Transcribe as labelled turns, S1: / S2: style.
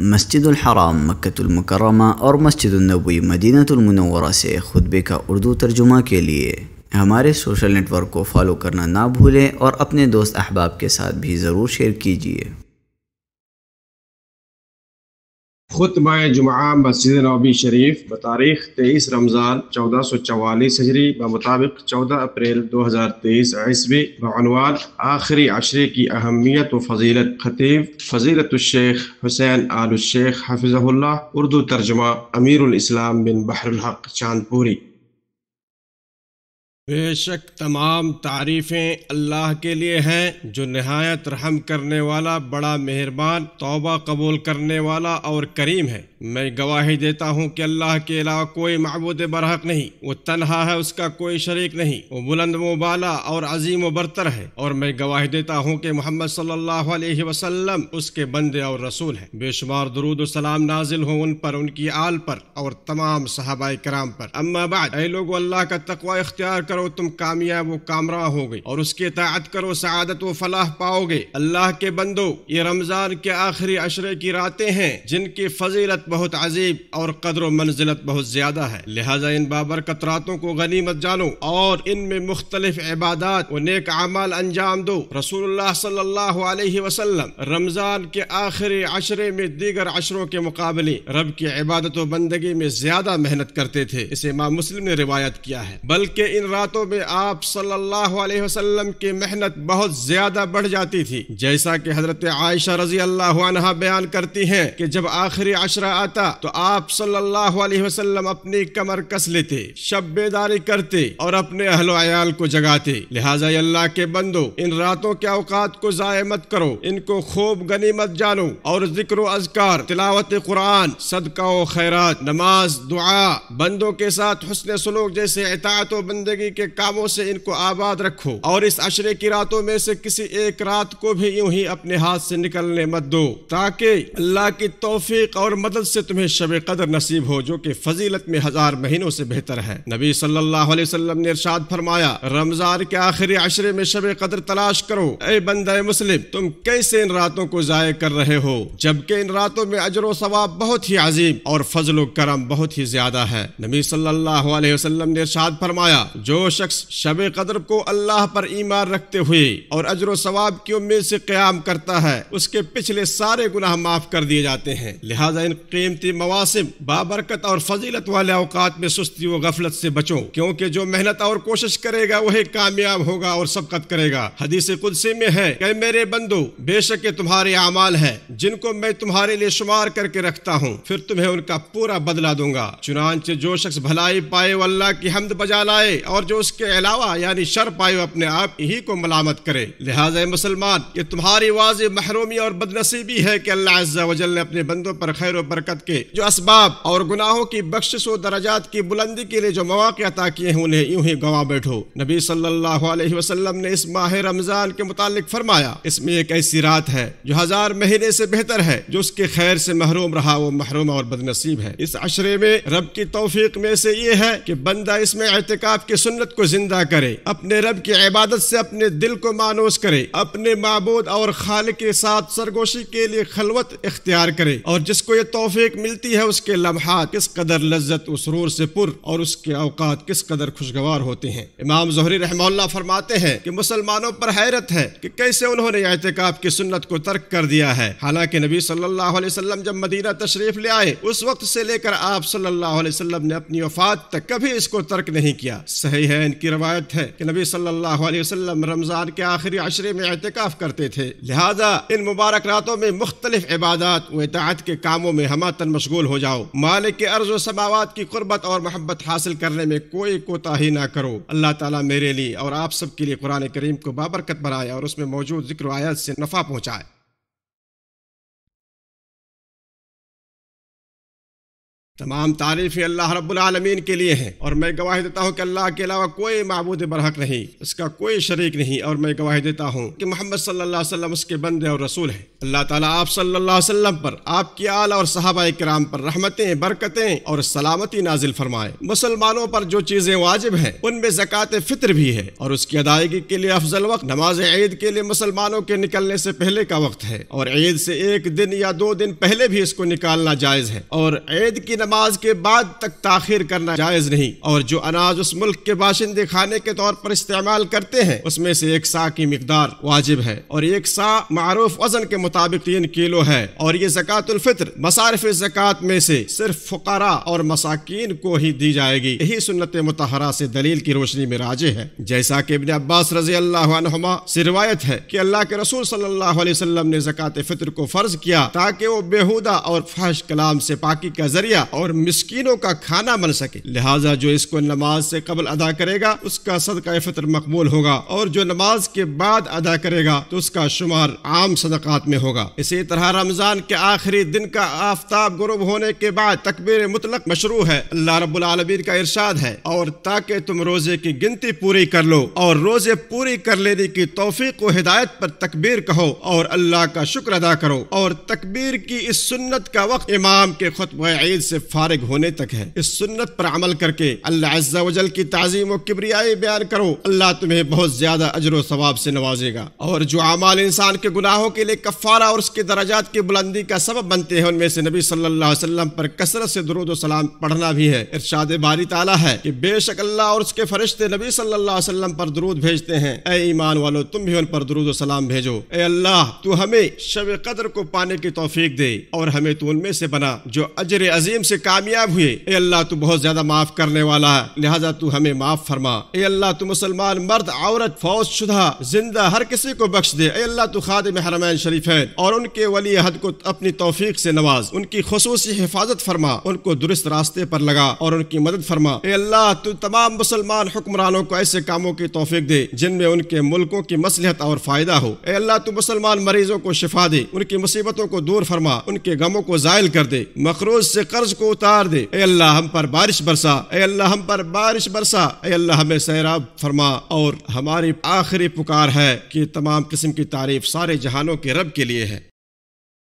S1: मस्जिद हराम मक्तुल और मस्जिद नबी मदीनतुल से खुतबे का उर्दू तर्जुमा के लिए हमारे सोशल नेटवर्क को फॉलो करना ना भूलें और अपने दोस्त अहबाब के साथ भी ज़रूर शेयर कीजिए खुतब जुमा मस्जिद नबी शरीफ ब तारीख तेईस रमज़ान चौदह सौ चवालीस हजरी मुताबिक चौदह अप्रैल दो हज़ार तेईस ईस्वी बनवान आखिरी अशरे की अहमियत व फजीलत खतीब फजीलतुलशेख हुसैन आल शेख हफिज़ल्ला उर्दू तर्जमा अमीर इस्लाम बिन बहरहक चांदपुरी बेशक तमाम तारीफ़ें अल्लाह के लिए हैं जो नहायत रहम करने वाला बड़ा मेहरबान तौबा कबूल करने वाला और करीम है मैं गवाही देता हूँ कि अल्लाह के अलावा कोई मबूद बरहक नहीं वो तनहा है उसका कोई शरीक नहीं वो बुलंद मुबाला और अजीम बरतर है और मैं गवाही देता हूँ कि मोहम्मद सल्लाम उसके बंदे और रसूल है बेशुमार दरूद सलाम नाजिल हो उन पर उनकी आल पर और तमाम सहाबा कराम पर अम्मा बाद लोग अल्लाह का तकवा इख्तियार करो करो तुम कामयाब व कामरा होगे और उसके तहत करो सआदत व फलाह पाओगे अल्लाह के बंदो ये रमजान के आखिरी अशरे की रातें हैं जिनकी फजीलत बहुत अजीब और कदर मंजिलत बहुत ज्यादा है लिहाजा इन बाबरकत रातों को गनीमत जानो और इनमें मुख्तलिफ इबादत व नेक अमाल अंजाम दो रसूल सल्लल्लाहु अलैहि वसल्लम रमजान के आखिरी अशरे में दीगर अशरों के मुकाबले रब की इबादत व बंदगी में ज्यादा मेहनत करते थे इसे इमाम मुस्लिम ने रिवायत किया है बल्कि इन बातों में आप सल्लल्लाहु अलैहि वसल्लम की मेहनत बहुत ज्यादा बढ़ जाती थी जैसा कि हजरत आयशा रजी अल्लाह बयान करती हैं कि जब आखिरी अशरा आता तो आप सल्लल्लाहु अलैहि वसल्लम अपनी कमर कस लेते शबेदारी करते और अपने अहलोयाल को जगाते लिहाजा अल्लाह के बंदो इन रातों के अवकात को ज़ाय मत करो इनको खूब गनीमत जानो और जिक्र अजकार तिलावत कुरान सदका खैरात नमाज दुआ बंदों के साथ हसन सलूक जैसे इतात बंदगी के कामों से इनको आबाद रखो और इस अशरे की रातों में से किसी एक रात को भी यूं ही अपने हाथ से निकलने मत दो ताकि अल्लाह की तोफीक और मदद से तुम्हें शब कदर नसीब हो जो कि फजीलत में हजार महीनों से बेहतर है नबी सल्लल्लाहु अलैहि वसल्लम ने इरशाद फरमाया रमजान के आखिरी अशरे में शब कदर तलाश करो ए बंदा मुस्लिम तुम कैसे इन रातों को जाय कर रहे हो जबकि इन रातों में अजर सवाब बहुत ही अजीम और फजल करम बहुत ही ज्यादा है नबी सल्लल्लाहु अलैहि वसल्लम ने इरशाद फरमाया जो शख्स शब कदर को अल्लाह पर ईमान रखते हुए और अजर सवाब की उम्मीद से क्याम करता है उसके पिछले सारे गुनाह माफ कर दिए जाते हैं लिहाजा इन कीमती मवासिम बाबरकत और फजीलत वाले अवकात में सुस्ती व गफलत से बचो क्योंकि जो मेहनत और कोशिश करेगा वही कामयाब होगा और सबकत करेगा हदीस कुदसी में है कि मेरे बंदो बेशक तुम्हारे अमाल है जिनको मैं तुम्हारे लिए शुमार करके रखता हूँ फिर तुम्हें उनका पूरा बदला दूंगा चुनाच जो शख्स भलाई पाए अल्लाह की हमद बजा लाए और जो उसके अलावा यानी शर पाए अपने आप ही को मलामत करे लिहाजा मुसलमान ये तुम्हारी वाज महरूमी और बदनसीबी है की अल्लाह अज्जा ने अपने बंदों पर खैर बरकत के जो इसबाब और गुनाहों की बख्शिश व दराजात की बुलंदी के लिए जो मौके अता किए हैं उन्हें यूं ही गंवा बैठो नबी सल्लल्लाहु अलैहि वसल्लम ने इस माह रमज़ान के मुतालिक फरमाया इसमें एक ऐसी रात है जो हज़ार महीने से बेहतर है जो उसके खैर से महरूम रहा वो महरूम और बदनसीब है इस अशरे में रब की तोफ़ी में से ये है कि बंदा इसमें एहतिकाफ की सुन्न सुन्नत को जिंदा करे अपने रब की इबादत से अपने दिल को मानोस करे अपने मबूद और खाल के साथ सरगोशी के लिए खलवत इख्तियार करे और जिसको ये तोफीक मिलती है उसके लम्हा किस कदर लज्जत उसरूर से पुर और उसके अवकात किस कदर खुशगवार होते हैं इमाम जहरी रहमल्ला फरमाते हैं कि मुसलमानों पर हैरत है कि कैसे उन्होंने एहतिकाब की सुन्नत को तर्क कर दिया है हालांकि नबी सल्लल्लाहु अलैहि वसल्लम जब मदीना तशरीफ ले आए उस वक्त से लेकर आप सल्लल्लाहु अलैहि वसल्लम ने अपनी वफात तक कभी इसको तर्क नहीं किया सही है इनकी रवायत है कि नबी सल्लल्लाहु अलैहि वसल्लम रमज़ान के आखिरी अशरे में एहतिकाफ करते थे लिहाजा इन मुबारक रातों में मुख्तलिफ इबादत व इतात के कामों में हमातन मशगूल हो जाओ मालिक के अर्ज समावत की कुर्बत और मोहब्बत हासिल करने में कोई कोताही ना करो अल्लाह ताला मेरे लिए और आप सबके लिए कुरान करीम को बाबरकत बनाए और उसमें मौजूद जिक्र आयत से नफा पहुँचाए तमाम तारीफ़ अल्लाह रब्लमीन के लिए हैं और मैं गवाही देता हूँ कि अल्लाह के अलावा कोई मबूद बरहक नहीं उसका कोई शरीक नहीं और मैं गवाही देता हूँ कि मोहम्मद सल्लल्लाहु अलैहि वसल्लम उसके बंदे और रसूल हैं अल्लाह ताला आप सल्लल्लाहु अलैहि वसल्लम पर आपकी आल और सहाबा कराम पर रहमतें बरकतें और सलामती नाजिल फरमाए मुसलमानों पर जो चीज़ें वाजिब हैं उनमें जक़ात फितर भी है और उसकी अदायगी के लिए अफजल वक्त नमाज ईद के लिए मुसलमानों के निकलने से पहले का वक्त है और ईद से एक दिन या दो दिन पहले भी इसको निकालना जायज़ है और ईद की नमाज के बाद तक ताखिर करना जायज़ नहीं और जो अनाज उस मुल्क के बाशिंदे खाने के तौर पर इस्तेमाल करते हैं उसमें से एक सा की मकदार वाजिब है और एक सा मारूफ वजन के मुताबिक तीन किलो है और ये जक़ातुल्फित्र मसारफ जक़ात में से सिर्फ फुकारा और मसाकिन को ही दी जाएगी यही सुन्नत मतहरा से दलील की रोशनी में राजे है जैसा कि इबन अब्बास रजी अल्लाह से रिवायत है कि अल्लाह के रसूल सल्लल्लाहु अलैहि वसल्लम ने जक़ात फित्र को फर्ज किया ताकि वो बेहुदा और फहश कलाम से पाकि का जरिया और मिस्किनों का खाना बन सके लिहाजा जो इसको नमाज से कबल अदा करेगा उसका सदका फितर मकबूल होगा और जो नमाज के बाद अदा करेगा तो उसका शुमार आम सदक़ात में होगा इसी तरह रमजान के आखिरी दिन का आफ्ताब गुरुब होने के बाद तकबीर मुतलक मशरू है अल्लाह रबालमीन का इरशाद है और ताकि तुम रोजे की गिनती पूरी कर लो और रोजे पूरी कर लेने की तोफीक व हिदायत पर तकबीर कहो और अल्लाह का शुक्र अदा करो और तकबीर की इस सुन्नत का वक्त इमाम के खुतब ईद से फारिग होने तक है इस सुन्नत पर अमल करके अल्लाह अज्जा की ताजीम और किबरियाई बयान करो अल्लाह तुम्हें बहुत ज्यादा अजर सवाब से नवाजेगा और जो अमाल इंसान के गुनाहों के लिए कफ़ारा और उसके दराजात की बुलंदी का सबब बनते हैं उनमें से नबी सल्लल्लाहु अलैहि वसल्लम पर कसरत से दरुद सलाम पढ़ना भी है इरशाद बारी ताला है कि बेशक अल्लाह और उसके फरिश्ते नबी सल्लल्लाहु अलैहि वसल्लम पर दरूद भेजते हैं ए ईमान वालों तुम भी उन पर दरूद सलाम भेजो ए अल्लाह तू हमें शब कदर को पाने की तौफीक दे और हमें तू उनमें से बना जो अजर अजीम से कामयाब हुए ए अल्लाह तू बहुत ज्यादा माफ करने वाला है लिहाजा तू हमें माफ फरमा ए अल्लाह तू मुसलमान मर्द औरत फौज शुदा जिंदा हर किसी को बख्श दे ए अल्लाह तू खादिम हरमैन शरीफ है और उनके वली हद को अपनी तोफीक से नवाज उनकी खसूसी हिफाजत फरमा उनको दुरुस्त रास्ते पर लगा और उनकी मदद फरमा ए अल्लाह तू तमाम मुसलमान हुक्मरानों को ऐसे कामों की तोफीक दे जिनमें उनके मुल्कों की मसलहत और फायदा हो ए अल्लाह तू मुसलमान मरीजों को शिफा दे उनकी मुसीबतों को दूर फरमा उनके गमों को जायल कर दे मखरूज से कर्ज उसको उतार दे ए अल्लाह हम पर बारिश बरसा ए अल्लाह हम पर बारिश बरसा ए अल्लाह हमें सैराब फरमा और हमारी आखिरी पुकार है कि तमाम किस्म की तारीफ सारे जहानों के रब के लिए है